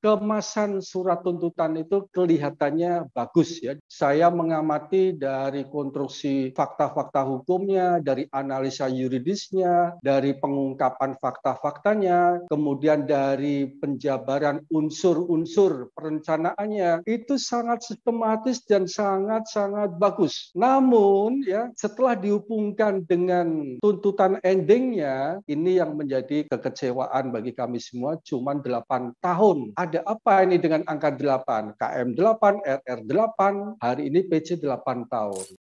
kemasan surat tuntutan itu kelihatannya bagus ya. Saya mengamati dari konstruksi fakta-fakta hukumnya, dari analisa yuridisnya, dari pengungkapan fakta-faktanya, kemudian dari penjabaran unsur-unsur perencanaannya, itu sangat sistematis dan sangat-sangat bagus. Namun ya setelah dihubungkan dengan tuntutan endingnya, ini yang menjadi kekecewaan bagi kami semua, cuman 8 tahun ada apa ini dengan angka 8? KM 8, RR 8, hari ini PC 8 tahun.